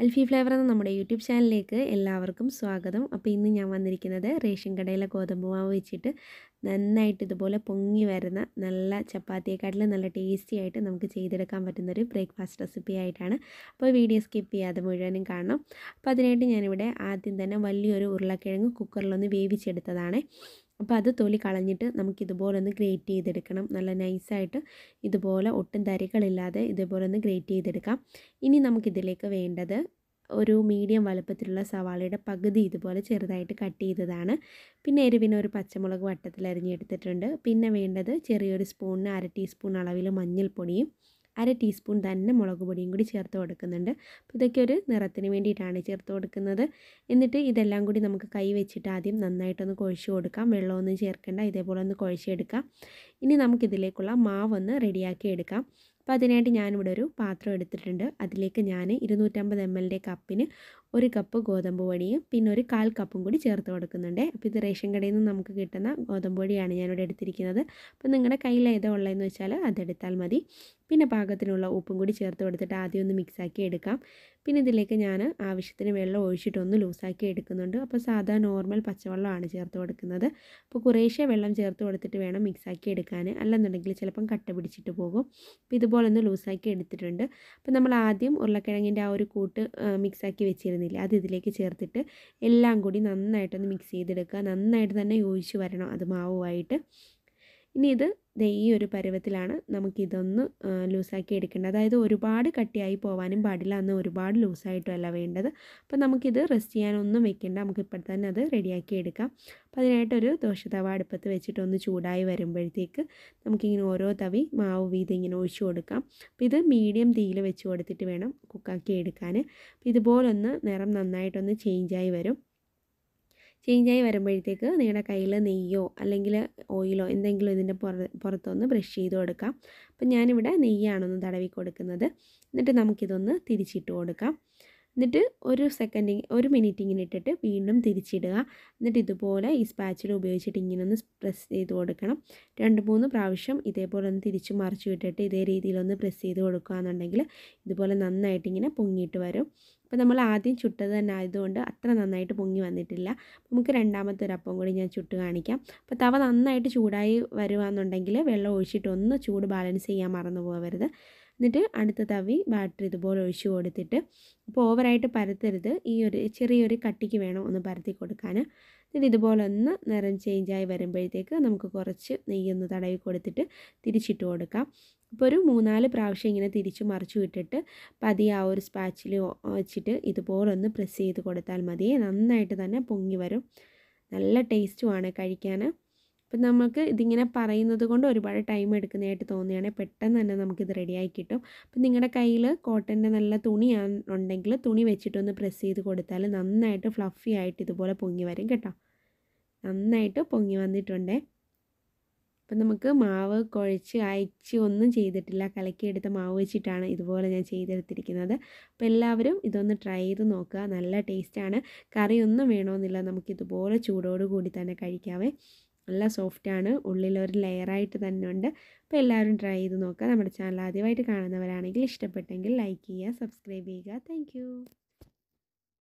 അൽഫി flavour എന്ന നമ്മുടെ YouTube ചാനലിലേക്ക് എല്ലാവർക്കും സ്വാഗതം അപ്പോൾ ഇന്ന് ഞാൻ വന്നിരിക്കുന്നത് റേഷൻ കടയിലെ ഗോതമ്പ് മാവ് വെച്ചിട്ട് നന്നായിട്ട് ഇതുപോലെ പൊങ്ങി വരുന്ന നല്ല ചപ്പാത്തിയെക്കാട്ടിലും നല്ല ടേസ്റ്റി ആയിട്ട് നമുക്ക് ചെയ്തെടുക്കാൻ പറ്റുന്നൊരു ബ്രേക്ക്ഫാസ്റ്റ് റെസിപ്പി ആയിട്ടാണ് അപ്പോൾ വീഡിയോ സ്കിപ്പ് ചെയ്യാതെ മുഴുവനും കാണണം അപ്പോൾ അതിനായിട്ട് ഞാനിവിടെ ആദ്യം തന്നെ വലിയൊരു ഉരുളക്കിഴങ്ങ് കുക്കറിലൊന്ന് വേവിച്ചെടുത്തതാണ് അപ്പോൾ അത് തൊലി കളഞ്ഞിട്ട് നമുക്ക് ഇതുപോലെ ഒന്ന് ഗ്രേറ്റ് ചെയ്തെടുക്കണം നല്ല നൈസായിട്ട് ഇതുപോലെ ഒട്ടും തരികളില്ലാതെ ഇതുപോലെ ഒന്ന് ഗ്രേറ്റ് ചെയ്തെടുക്കാം ഇനി നമുക്കിതിലേക്ക് വേണ്ടത് ഒരു മീഡിയം വലുപ്പത്തിലുള്ള സവാളയുടെ പകുതി ഇതുപോലെ ചെറുതായിട്ട് കട്ട് ചെയ്തതാണ് പിന്നെ എരിവിനെ ഒരു പച്ചമുളക് വട്ടത്തിൽ അരിഞ്ഞെടുത്തിട്ടുണ്ട് പിന്നെ വേണ്ടത് ചെറിയൊരു സ്പൂണിന് അര ടീസ്പൂൺ അളവിൽ മഞ്ഞൾപ്പൊടിയും അര ടീസ്പൂൺ തന്നെ മുളക് പൊടിയും കൂടി ചേർത്ത് കൊടുക്കുന്നുണ്ട് അപ്പോൾ ഇതൊക്കെ ഒരു നിറത്തിന് വേണ്ടിയിട്ടാണ് ചേർത്ത് കൊടുക്കുന്നത് എന്നിട്ട് ഇതെല്ലാം കൂടി നമുക്ക് കൈ വെച്ചിട്ട് ആദ്യം നന്നായിട്ടൊന്ന് കുഴച്ച് കൊടുക്കാം വെള്ളമൊന്നും ചേർക്കേണ്ട ഇതേപോലെ ഒന്ന് കുഴച്ചെടുക്കാം ഇനി നമുക്കിതിലേക്കുള്ള മാവൊന്ന് റെഡിയാക്കി എടുക്കാം അപ്പോൾ അതിനായിട്ട് ഞാനിവിടെ ഒരു പാത്രം എടുത്തിട്ടുണ്ട് അതിലേക്ക് ഞാൻ ഇരുന്നൂറ്റമ്പത് എം എല്ലിൻ്റെ കപ്പിന് ഒരു കപ്പ് ഗോതമ്പ് പൊടിയും പിന്നെ ഒരു കാൽ കപ്പും കൂടി ചേർത്ത് കൊടുക്കുന്നുണ്ട് അപ്പോൾ ഇത് റേഷൻ കടയിൽ നിന്ന് നമുക്ക് കിട്ടുന്ന ഗോതമ്പ് പൊടിയാണ് ഞാനിവിടെ എടുത്തിരിക്കുന്നത് അപ്പോൾ നിങ്ങളുടെ കയ്യിൽ ഏതോ ഉള്ളതെന്ന് വെച്ചാൽ അതെടുത്താൽ മതി പിന്നെ പാകത്തിനുള്ള ഉപ്പും കൂടി ചേർത്ത് കൊടുത്തിട്ട് ആദ്യം ഒന്ന് മിക്സാക്കി എടുക്കാം പിന്നെ ഇതിലേക്ക് ഞാൻ ആവശ്യത്തിന് വെള്ളം ഒഴിച്ചിട്ടൊന്ന് ലൂസാക്കി എടുക്കുന്നുണ്ട് അപ്പോൾ സാധാ നോർമൽ പച്ചവെള്ളമാണ് ചേർത്ത് കൊടുക്കുന്നത് അപ്പോൾ കുറേശ്ശേ വെള്ളം ചേർത്ത് കൊടുത്തിട്ട് വേണം മിക്സാക്കി എടുക്കാൻ അല്ലെന്നുണ്ടെങ്കിൽ ചിലപ്പം കട്ട പിടിച്ചിട്ട് പോകും അപ്പോൾ ഇതുപോലെ ഒന്ന് ലൂസാക്കി എടുത്തിട്ടുണ്ട് അപ്പോൾ നമ്മൾ ആദ്യം ഉരുളക്കിഴങ്ങിൻ്റെ ആ ഒരു കൂട്ട് മിക്സാക്കി വെച്ചിരുന്നു ചേർക്കുന്നില്ല അത് ഇതിലേക്ക് ചേർത്തിട്ട് എല്ലാം കൂടി നന്നായിട്ടൊന്ന് മിക്സ് ചെയ്തെടുക്കുക നന്നായിട്ട് തന്നെ യോജിച്ച് വരണം അത് മാവുമായിട്ട് ഇനി ഇത് ദേ ഈ ഒരു പരുവത്തിലാണ് നമുക്കിതൊന്ന് ലൂസാക്കി എടുക്കേണ്ടത് അതായത് ഒരുപാട് കട്ടിയായി പോവാനും പാടില്ല അന്ന് ഒരുപാട് ലൂസായിട്ടുമല്ല വേണ്ടത് അപ്പോൾ നമുക്കിത് റെസ്റ്റ് ചെയ്യാനൊന്നും വെക്കേണ്ട നമുക്ക് ഇപ്പോൾ തന്നെ അത് റെഡിയാക്കി എടുക്കാം അപ്പോൾ അതിനായിട്ടൊരു ദോശ തവ അടുപ്പത്ത് വെച്ചിട്ടൊന്ന് ചൂടായി വരുമ്പോഴത്തേക്ക് നമുക്കിങ്ങനെ ഓരോ തവി മാവ് വീതം ഇങ്ങനെ ഒഴിച്ചു കൊടുക്കാം അപ്പോൾ ഇത് മീഡിയം തീയിൽ വെച്ച് കൊടുത്തിട്ട് വേണം കുക്കാക്കി എടുക്കാൻ ഇതുപോലൊന്ന് നിറം നന്നായിട്ടൊന്ന് ചേഞ്ചായി വരും ആയി വരുമ്പോഴത്തേക്ക് നിങ്ങളുടെ കയ്യിൽ നെയ്യോ അല്ലെങ്കിൽ ഓയിലോ എന്തെങ്കിലും ഇതിൻ്റെ പുറ പുറത്തൊന്ന് ബ്രഷ് ചെയ്ത് കൊടുക്കാം അപ്പം ഞാനിവിടെ നെയ്യാണൊന്ന് തടവി കൊടുക്കുന്നത് എന്നിട്ട് നമുക്കിതൊന്ന് തിരിച്ചിട്ട് കൊടുക്കാം എന്നിട്ട് ഒരു സെക്കൻഡ് ഒരു മിനിറ്റ് ഇങ്ങനെ ഇട്ടിട്ട് വീണ്ടും തിരിച്ചിടുക എന്നിട്ട് ഇതുപോലെ ഈ സ്പാച്ചിൽ ഉപയോഗിച്ചിട്ട് ഇങ്ങനെ ഒന്ന് പ്രസ് ചെയ്ത് കൊടുക്കണം രണ്ട് മൂന്ന് പ്രാവശ്യം ഇതേപോലെ ഒന്ന് തിരിച്ച് മറിച്ച് വിട്ടിട്ട് ഇതേ രീതിയിലൊന്ന് പ്രസ് ചെയ്ത് കൊടുക്കുക എന്നുണ്ടെങ്കിൽ ഇതുപോലെ നന്നായിട്ട് ഇങ്ങനെ പൊങ്ങിയിട്ട് വരും അപ്പോൾ നമ്മൾ ആദ്യം ചുട്ടത് തന്നെ ആയതുകൊണ്ട് അത്ര നന്നായിട്ട് പൊങ്ങി വന്നിട്ടില്ല നമുക്ക് രണ്ടാമത്തെ ഒരു അപ്പം കൂടി ഞാൻ ചുട്ട് കാണിക്കാം അപ്പോൾ തവ നന്നായിട്ട് ചൂടായി വരുവാന്നുണ്ടെങ്കിൽ വെള്ളം ഒഴിച്ചിട്ട് ഒന്ന് ചൂട് ബാലൻസ് ചെയ്യാൻ മറന്നു പോകരുത് എന്നിട്ട് അടുത്ത തവി ബാറ്റർ ഇതുപോലെ ഒഴിച്ചു കൊടുത്തിട്ട് ഇപ്പോൾ ഓവറായിട്ട് പരത്തരുത് ഈ ഒരു ചെറിയൊരു കട്ടിക്ക് വേണം ഒന്ന് പരത്തി കൊടുക്കാൻ എന്നിട്ട് ഇതുപോലെ ഒന്ന് നിറം ചേഞ്ചായി വരുമ്പോഴത്തേക്ക് നമുക്ക് കുറച്ച് നെയ്യൊന്ന് തടവി കൊടുത്തിട്ട് തിരിച്ചിട്ട് കൊടുക്കാം ഇപ്പോൾ ഒരു മൂന്നാല് പ്രാവശ്യം ഇങ്ങനെ തിരിച്ച് മറിച്ചു വിട്ടിട്ട് പതി ആ ഒരു സ്പാച്ചിൽ വെച്ചിട്ട് ഇതുപോലെ ഒന്ന് പ്രസ് ചെയ്ത് കൊടുത്താൽ മതി നന്നായിട്ട് തന്നെ പൊങ്ങി വരും നല്ല ടേസ്റ്റുമാണ് കഴിക്കാൻ അപ്പം നമുക്ക് ഇതിങ്ങനെ പറയുന്നത് കൊണ്ട് ഒരുപാട് ടൈം എടുക്കുന്നതായിട്ട് തോന്നുകയാണ് പെട്ടെന്ന് തന്നെ നമുക്കിത് ആയി കിട്ടും അപ്പം നിങ്ങളുടെ കയ്യിൽ കോട്ടൻ്റെ നല്ല തുണിയാണെന്നുണ്ടെങ്കിൽ തുണി വെച്ചിട്ടൊന്ന് പ്രസ് ചെയ്ത് കൊടുത്താൽ നന്നായിട്ട് ഫ്ലഫി ആയിട്ട് ഇതുപോലെ പൊങ്ങി വരും കേട്ടോ നന്നായിട്ട് പൊങ്ങി വന്നിട്ടുണ്ട് അപ്പം നമുക്ക് മാവ് കുഴച്ച് അയച്ച് ഒന്നും ചെയ്തിട്ടില്ല കലക്കിയെടുത്ത മാവ് വെച്ചിട്ടാണ് ഇതുപോലെ ഞാൻ ചെയ്തെടുത്തിരിക്കുന്നത് അപ്പോൾ എല്ലാവരും ഇതൊന്ന് ട്രൈ ചെയ്ത് നോക്കുക നല്ല ടേസ്റ്റാണ് കറിയൊന്നും വേണമെന്നില്ല നമുക്കിതുപോലെ ചൂടോട് കൂടി തന്നെ കഴിക്കാവേ നല്ല സോഫ്റ്റാണ് ഉള്ളിലൊരു ലെയറായിട്ട് തന്നെ ഉണ്ട് അപ്പോൾ എല്ലാവരും ട്രൈ ചെയ്ത് നോക്കുക നമ്മുടെ ചാനൽ ആദ്യമായിട്ട് കാണുന്നവരാണെങ്കിൽ ഇഷ്ടപ്പെട്ടെങ്കിൽ ലൈക്ക് ചെയ്യുക സബ്സ്ക്രൈബ് ചെയ്യുക താങ്ക്